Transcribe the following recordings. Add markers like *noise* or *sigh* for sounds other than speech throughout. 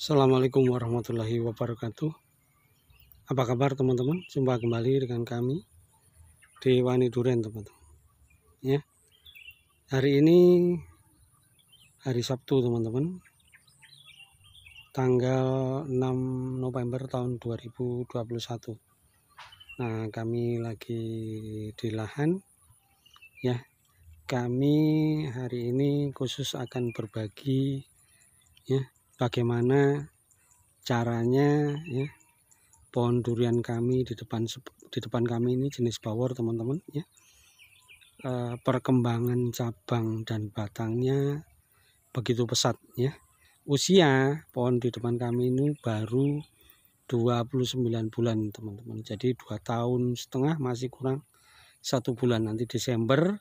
Assalamualaikum warahmatullahi wabarakatuh Apa kabar teman-teman Jumpa kembali dengan kami Di Wani Duren teman-teman ya. Hari ini Hari Sabtu teman-teman Tanggal 6 November tahun 2021 Nah kami lagi di lahan Ya kami hari ini khusus akan berbagi ya bagaimana caranya ya pohon durian kami di depan di depan kami ini jenis bawor teman-teman ya e, perkembangan cabang dan batangnya begitu pesat ya usia pohon di depan kami ini baru 29 bulan teman-teman jadi dua tahun setengah masih kurang satu bulan nanti Desember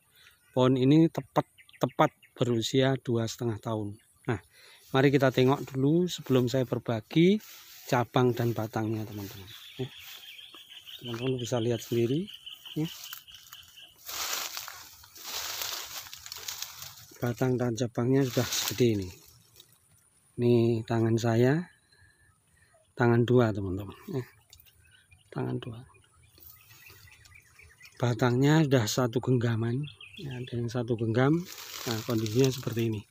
pohon ini tepat tepat berusia dua setengah tahun Mari kita tengok dulu sebelum saya berbagi cabang dan batangnya teman-teman. Ya. Teman-teman bisa lihat sendiri. Ya. Batang dan cabangnya sudah seperti ini. Ini tangan saya, tangan dua teman-teman. Ya. Tangan dua. Batangnya sudah satu genggaman, ada satu genggam. Nah, kondisinya seperti ini.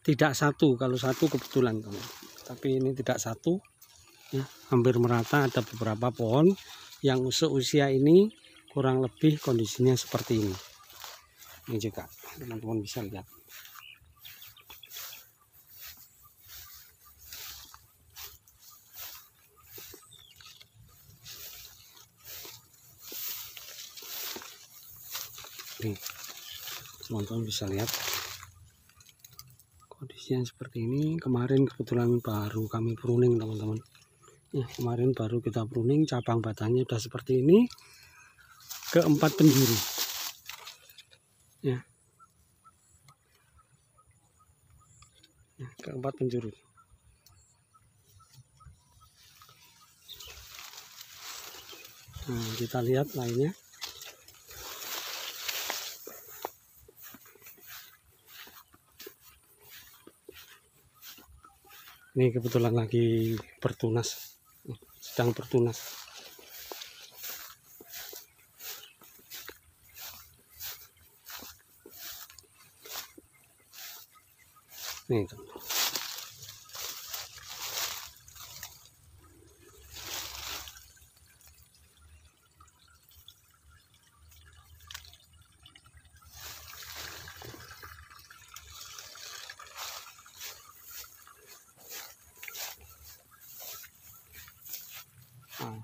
tidak satu kalau satu kebetulan teman tapi ini tidak satu ya, hampir merata ada beberapa pohon yang usia ini kurang lebih kondisinya seperti ini ini juga teman-teman bisa lihat teman-teman bisa lihat kondisinya seperti ini kemarin kebetulan baru kami pruning teman-teman ya kemarin baru kita pruning cabang batangnya sudah seperti ini keempat penjuru ya Ya, keempat penjuru nah kita lihat lainnya ini kebetulan lagi bertunas sedang bertunas nih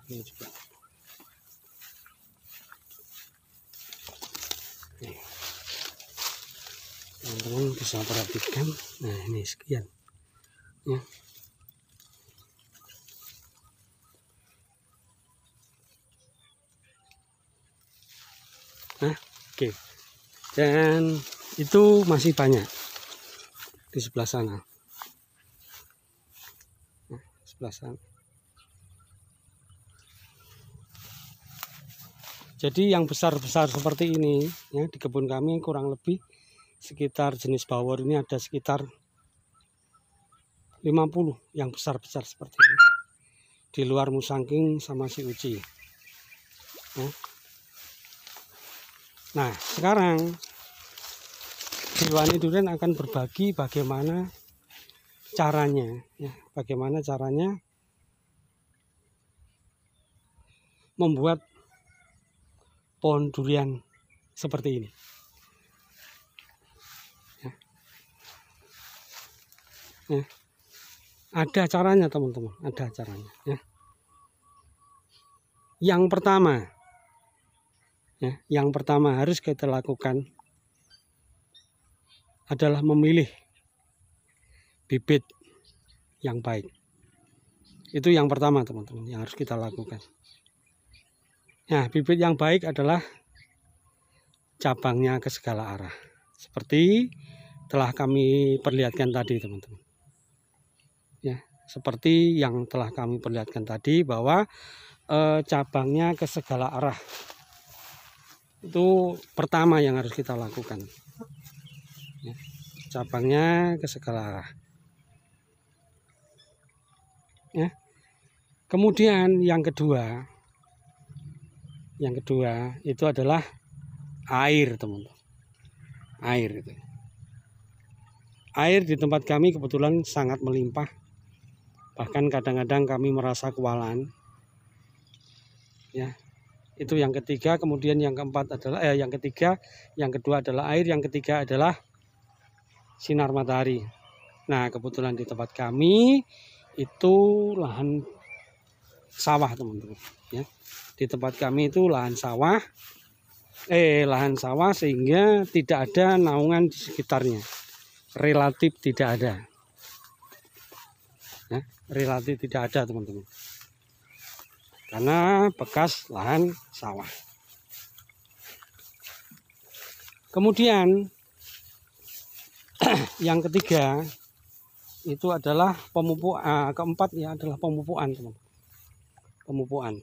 ini juga teman-teman bisa perhatikan nah ini sekian ya nah oke okay. dan itu masih banyak di sebelah sana nah, sebelah sana jadi yang besar-besar seperti ini ya di kebun kami kurang lebih sekitar jenis bawor ini ada sekitar 50 yang besar-besar seperti ini di luar musangking sama si uci ya. nah sekarang Jiwani Duren akan berbagi bagaimana caranya ya bagaimana caranya membuat pohon durian seperti ini. Ya. ya. Ada caranya teman-teman, ada caranya. Ya. Yang pertama, ya, yang pertama harus kita lakukan adalah memilih bibit yang baik. Itu yang pertama teman-teman yang harus kita lakukan. Nah, bibit yang baik adalah cabangnya ke segala arah. Seperti telah kami perlihatkan tadi, teman-teman. Ya, seperti yang telah kami perlihatkan tadi bahwa eh, cabangnya ke segala arah. Itu pertama yang harus kita lakukan. Ya, cabangnya ke segala arah. Ya. Kemudian yang kedua, yang kedua itu adalah air teman-teman air itu air di tempat kami kebetulan sangat melimpah bahkan kadang-kadang kami merasa kewalahan ya itu yang ketiga kemudian yang keempat adalah eh, yang ketiga yang kedua adalah air yang ketiga adalah sinar matahari nah kebetulan di tempat kami itu lahan sawah teman-teman ya di tempat kami itu lahan sawah eh lahan sawah sehingga tidak ada naungan di sekitarnya relatif tidak ada ya, relatif tidak ada teman-teman karena bekas lahan sawah kemudian *clears throat* yang ketiga itu adalah pemupuk ah, keempat ya adalah pemupuan teman-teman pemupuan.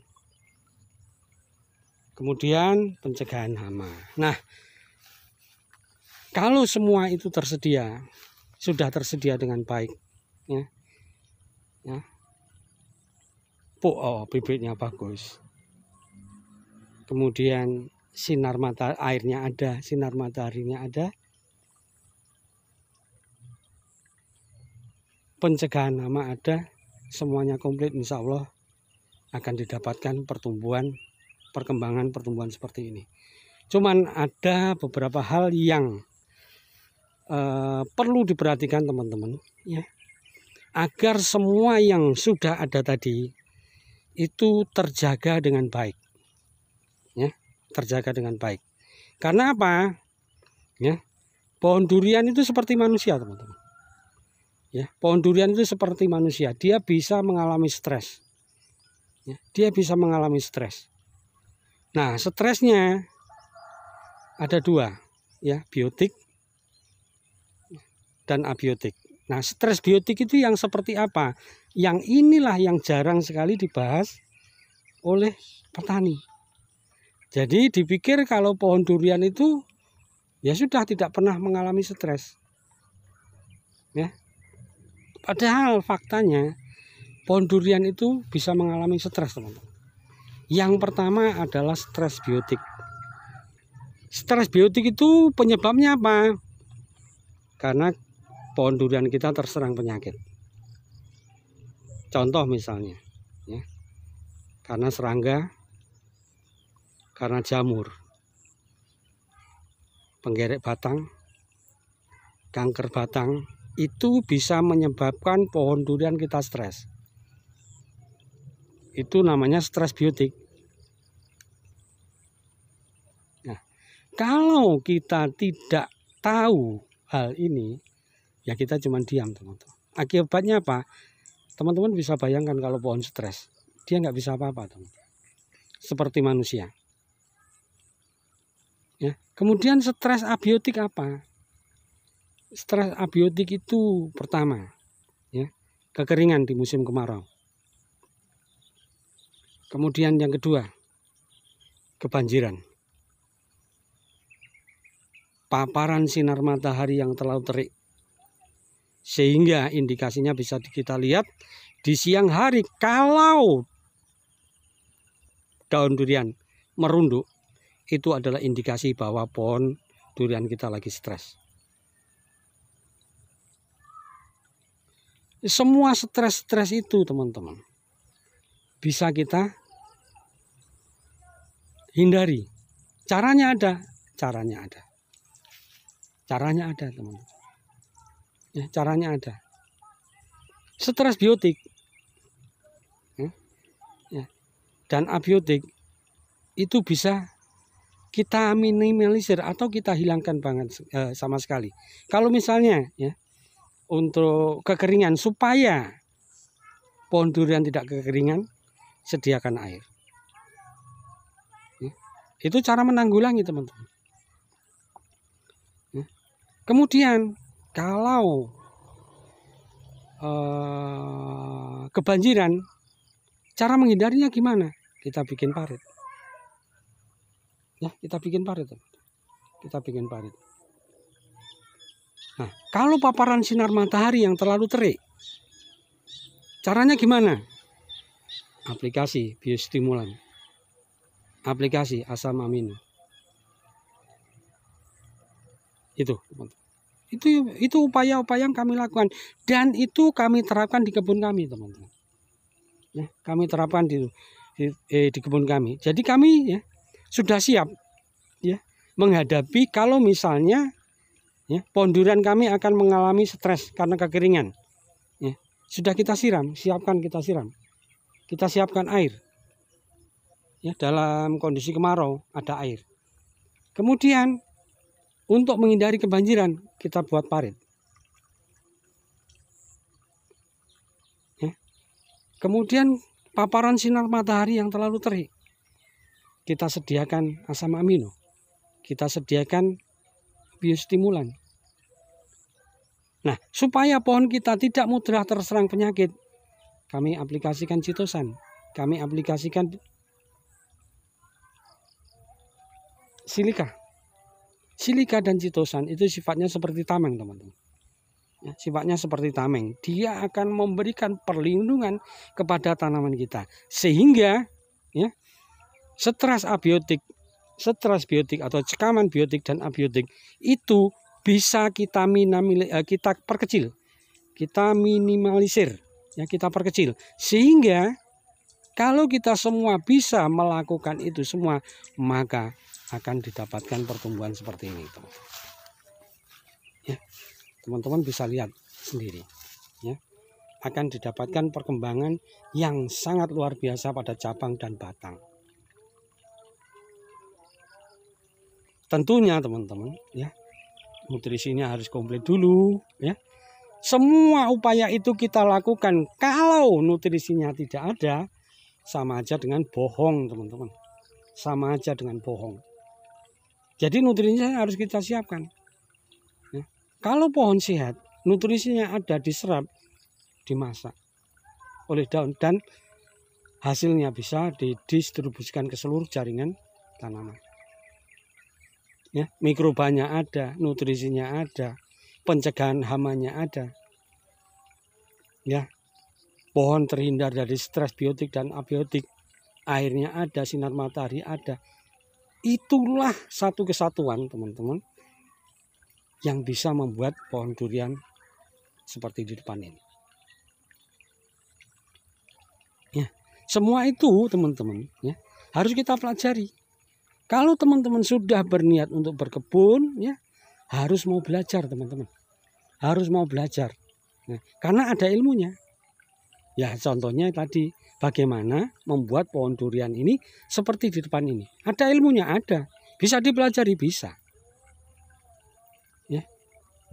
Kemudian pencegahan hama. Nah, kalau semua itu tersedia, sudah tersedia dengan baik, ya, ya, oh bibitnya bagus. Kemudian sinar mata airnya ada, sinar mataharinya ada. Pencegahan hama ada, semuanya komplit insya Allah akan didapatkan pertumbuhan perkembangan pertumbuhan seperti ini. Cuman ada beberapa hal yang uh, perlu diperhatikan teman-teman ya. Agar semua yang sudah ada tadi itu terjaga dengan baik. Ya, terjaga dengan baik. Karena apa? Ya. Pohon durian itu seperti manusia, teman-teman. Ya, pohon durian itu seperti manusia, dia bisa mengalami stres Ya, dia bisa mengalami stres. Nah, stresnya ada dua, ya, biotik dan abiotik. Nah, stres biotik itu yang seperti apa? Yang inilah yang jarang sekali dibahas oleh petani. Jadi dipikir kalau pohon durian itu ya sudah tidak pernah mengalami stres. Ya. Padahal faktanya pohon durian itu bisa mengalami stres teman-teman. Yang pertama adalah stres biotik. Stres biotik itu penyebabnya apa? Karena pohon durian kita terserang penyakit. Contoh misalnya, ya, karena serangga, karena jamur, penggerek batang, kanker batang, itu bisa menyebabkan pohon durian kita stres itu namanya stres biotik. Nah, kalau kita tidak tahu hal ini, ya kita cuma diam teman-teman. Akibatnya apa? Teman-teman bisa bayangkan kalau pohon stres, dia nggak bisa apa-apa teman. teman Seperti manusia. Ya. Kemudian stres abiotik apa? Stres abiotik itu pertama, ya, kekeringan di musim kemarau. Kemudian yang kedua, kebanjiran. Paparan sinar matahari yang terlalu terik. Sehingga indikasinya bisa kita lihat di siang hari kalau daun durian merunduk itu adalah indikasi bahwa pohon durian kita lagi stres. Semua stres-stres itu teman-teman bisa kita hindari. Caranya ada, caranya ada. Caranya ada, teman. Ya, caranya ada. Stres biotik ya, ya, dan abiotik itu bisa kita minimalisir atau kita hilangkan banget eh, sama sekali. Kalau misalnya ya untuk kekeringan supaya pohon durian tidak kekeringan, sediakan air. Itu cara menanggulangi teman-teman. Ya. Kemudian kalau eh, kebanjiran, cara menghindarinya gimana? Kita bikin parit. Ya, kita bikin parit. Kita bikin parit. Nah, kalau paparan sinar matahari yang terlalu terik, caranya gimana? Aplikasi biostimulan aplikasi asam amino. Itu, Itu itu upaya-upaya yang kami lakukan dan itu kami terapkan di kebun kami, teman-teman. Ya, kami terapkan di di, eh, di kebun kami. Jadi kami ya sudah siap ya menghadapi kalau misalnya ya ponduran kami akan mengalami stres karena kekeringan. Ya, sudah kita siram, siapkan kita siram. Kita siapkan air ya dalam kondisi kemarau ada air. Kemudian untuk menghindari kebanjiran kita buat parit. Ya. Kemudian paparan sinar matahari yang terlalu terik. Kita sediakan asam amino. Kita sediakan biostimulan. Nah, supaya pohon kita tidak mudah terserang penyakit, kami aplikasikan citosan, kami aplikasikan silika. Silika dan citosan itu sifatnya seperti tameng, teman-teman. Ya, sifatnya seperti tameng. Dia akan memberikan perlindungan kepada tanaman kita sehingga ya stres abiotik, stres biotik atau cekaman biotik dan abiotik itu bisa kita minami, eh, kita perkecil. Kita minimalisir, ya kita perkecil sehingga kalau kita semua bisa melakukan itu semua, maka akan didapatkan pertumbuhan seperti ini. Teman. Ya, teman-teman bisa lihat sendiri. Ya, akan didapatkan perkembangan yang sangat luar biasa pada cabang dan batang. Tentunya teman-teman, ya, nutrisinya harus komplit dulu, ya. Semua upaya itu kita lakukan. Kalau nutrisinya tidak ada, sama aja dengan bohong teman-teman sama aja dengan bohong jadi nutrisinya harus kita siapkan ya. kalau pohon sehat nutrisinya ada diserap dimasak oleh daun dan hasilnya bisa didistribusikan ke seluruh jaringan tanaman ya mikrobanya ada nutrisinya ada pencegahan hamanya ada ya pohon terhindar dari stres biotik dan abiotik, airnya ada, sinar matahari ada. Itulah satu kesatuan teman-teman yang bisa membuat pohon durian seperti di depan ini. Ya, semua itu teman-teman ya, harus kita pelajari. Kalau teman-teman sudah berniat untuk berkebun ya, harus mau belajar teman-teman. Harus mau belajar. Nah, karena ada ilmunya. Ya contohnya tadi bagaimana membuat pohon durian ini seperti di depan ini. Ada ilmunya, ada. Bisa dipelajari, bisa. Ya.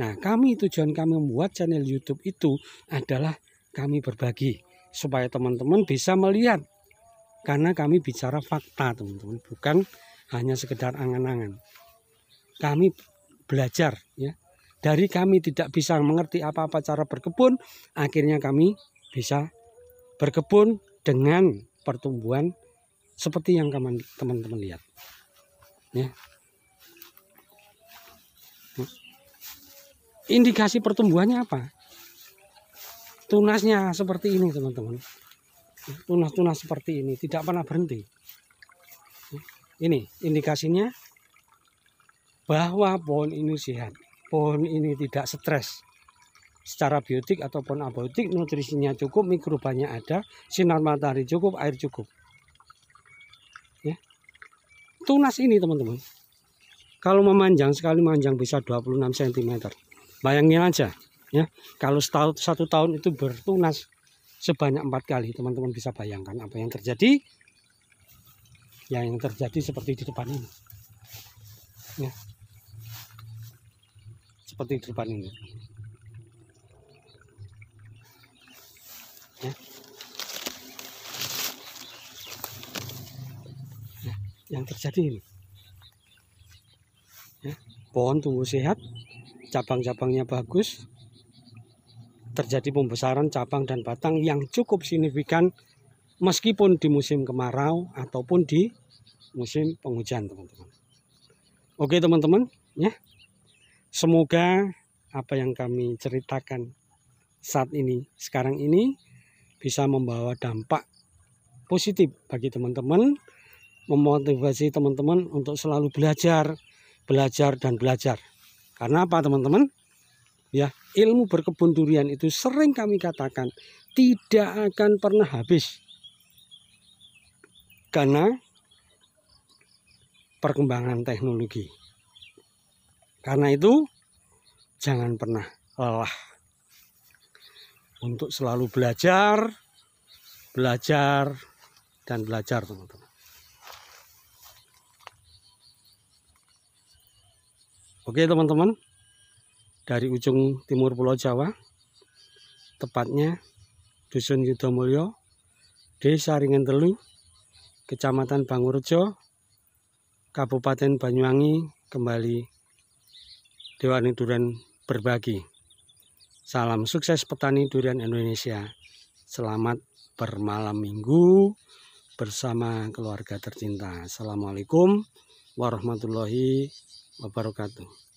Nah, kami tujuan kami membuat channel YouTube itu adalah kami berbagi supaya teman-teman bisa melihat karena kami bicara fakta, teman-teman, bukan hanya sekedar angan-angan. Kami belajar ya. Dari kami tidak bisa mengerti apa-apa cara berkebun, akhirnya kami bisa berkebun dengan pertumbuhan seperti yang teman-teman lihat. Ya. Indikasi pertumbuhannya apa? Tunasnya seperti ini, teman-teman. Tunas-tunas seperti ini tidak pernah berhenti. Ini indikasinya bahwa pohon ini sehat, pohon ini tidak stres, secara biotik ataupun abiotik nutrisinya cukup mikrobanya ada sinar matahari cukup air cukup ya tunas ini teman-teman kalau memanjang sekali memanjang bisa 26 cm bayangin aja ya kalau setahun, satu tahun itu bertunas sebanyak empat kali teman-teman bisa bayangkan apa yang terjadi ya yang terjadi seperti di depan ini ya seperti di depan ini ya. Nah, yang terjadi ini ya, pohon tumbuh sehat cabang-cabangnya bagus terjadi pembesaran cabang dan batang yang cukup signifikan meskipun di musim kemarau ataupun di musim penghujan teman-teman oke teman-teman ya semoga apa yang kami ceritakan saat ini sekarang ini bisa membawa dampak positif bagi teman-teman, memotivasi teman-teman untuk selalu belajar, belajar dan belajar. Karena apa teman-teman? Ya, ilmu berkebun durian itu sering kami katakan tidak akan pernah habis. Karena perkembangan teknologi. Karena itu jangan pernah lelah untuk selalu belajar, belajar, dan belajar teman-teman. Oke teman-teman, dari ujung timur Pulau Jawa, tepatnya Dusun Yudomulyo, Desa Ringen Telu, Kecamatan Bangurjo, Kabupaten Banyuwangi, kembali Dewan Duren berbagi. Salam sukses petani durian Indonesia. Selamat bermalam minggu bersama keluarga tercinta. Assalamualaikum warahmatullahi wabarakatuh.